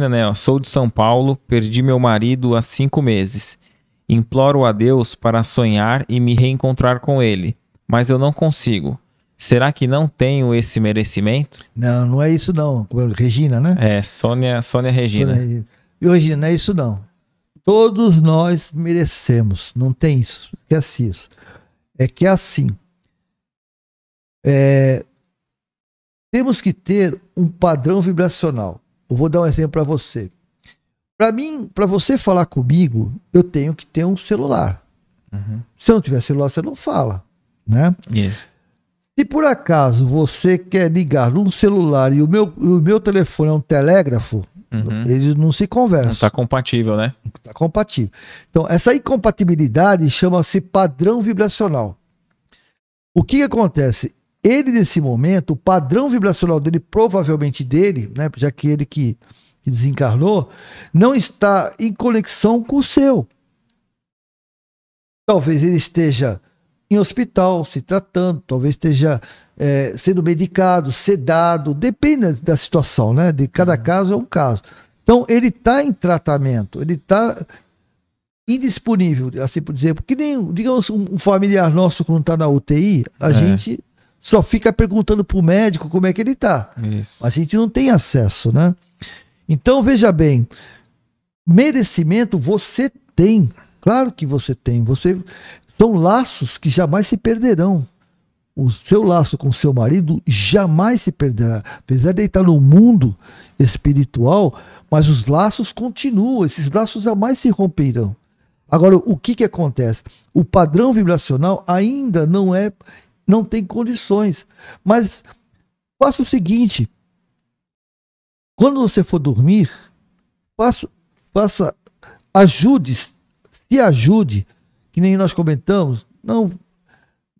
Né, né? Ó, Sou de São Paulo, perdi meu marido há cinco meses. Imploro a Deus para sonhar e me reencontrar com ele, mas eu não consigo. Será que não tenho esse merecimento? Não, não é isso não. É, Regina, né? É, Sônia, Sônia Regina. Sônia Regina. E não é isso não. Todos nós merecemos. Não tem isso. Esquece isso. É que é assim. É, temos que ter um padrão vibracional. Eu vou dar um exemplo para você. Para mim, para você falar comigo, eu tenho que ter um celular. Uhum. Se eu não tiver celular, você não fala, né? Yeah. Se por acaso você quer ligar num celular e o meu, o meu telefone é um telégrafo, uhum. eles não se conversam. Está compatível, né? Está compatível. Então, essa incompatibilidade chama-se padrão vibracional. O que, que acontece? ele nesse momento, o padrão vibracional dele, provavelmente dele, né, já que ele que, desencarnou, não está em conexão com o seu. Talvez ele esteja em hospital, se tratando, talvez esteja é, sendo medicado, sedado, depende da situação, né? De cada uhum. caso é um caso. Então, ele está em tratamento, ele está indisponível, assim por dizer, porque nem, digamos, um familiar nosso que não está na UTI, a é. gente só fica perguntando pro médico como é que ele está, A gente não tem acesso, né? Então, veja bem, merecimento você tem. Claro que você tem. Você são laços que jamais se perderão. O seu laço com o seu marido jamais se perderá. Apesar de ele estar no mundo espiritual, mas os laços continuam, esses laços jamais se romperão. Agora, o que, que acontece? O padrão vibracional ainda não é não tem condições. Mas faça o seguinte: quando você for dormir, faça, faça ajude, se ajude, que nem nós comentamos, não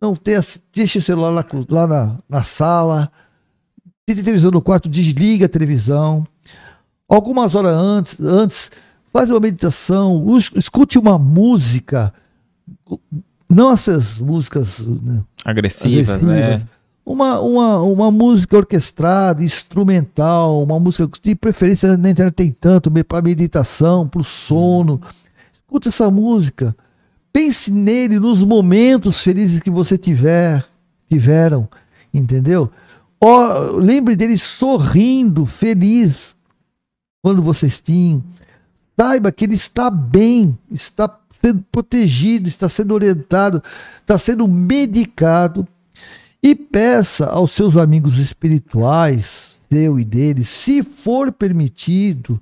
não tenha, deixe o celular lá, lá na, na sala, deixe a televisão no quarto, desliga a televisão. Algumas horas antes, antes faz uma meditação, escute uma música, não essas músicas né, agressivas, agressivas né? Uma, uma, uma música orquestrada, instrumental, uma música de preferência na internet tem tanto, para meditação, para o sono. Escuta essa música, pense nele nos momentos felizes que você tiver, tiveram, entendeu? lembre dele sorrindo, feliz, quando vocês tinham saiba que ele está bem, está sendo protegido, está sendo orientado, está sendo medicado. E peça aos seus amigos espirituais, seu e dele, se for permitido,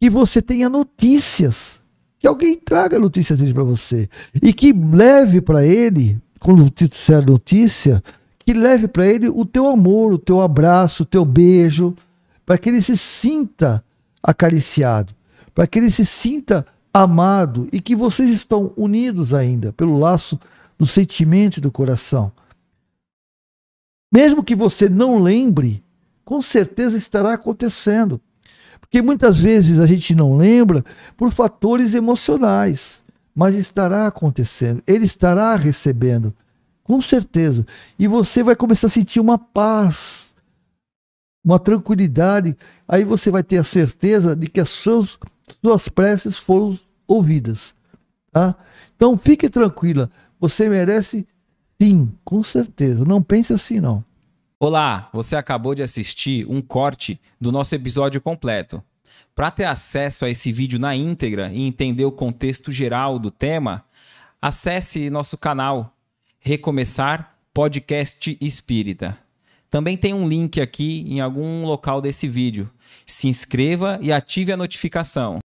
que você tenha notícias, que alguém traga notícias dele para você e que leve para ele, quando te disser notícia, que leve para ele o teu amor, o teu abraço, o teu beijo, para que ele se sinta acariciado para que ele se sinta amado e que vocês estão unidos ainda pelo laço do sentimento e do coração. Mesmo que você não lembre, com certeza estará acontecendo. Porque muitas vezes a gente não lembra por fatores emocionais, mas estará acontecendo, ele estará recebendo, com certeza. E você vai começar a sentir uma paz, uma tranquilidade. Aí você vai ter a certeza de que as suas suas preces foram ouvidas. Tá? Então fique tranquila, você merece sim, com certeza. Não pense assim, não. Olá, você acabou de assistir um corte do nosso episódio completo. Para ter acesso a esse vídeo na íntegra e entender o contexto geral do tema, acesse nosso canal Recomeçar Podcast Espírita. Também tem um link aqui em algum local desse vídeo. Se inscreva e ative a notificação.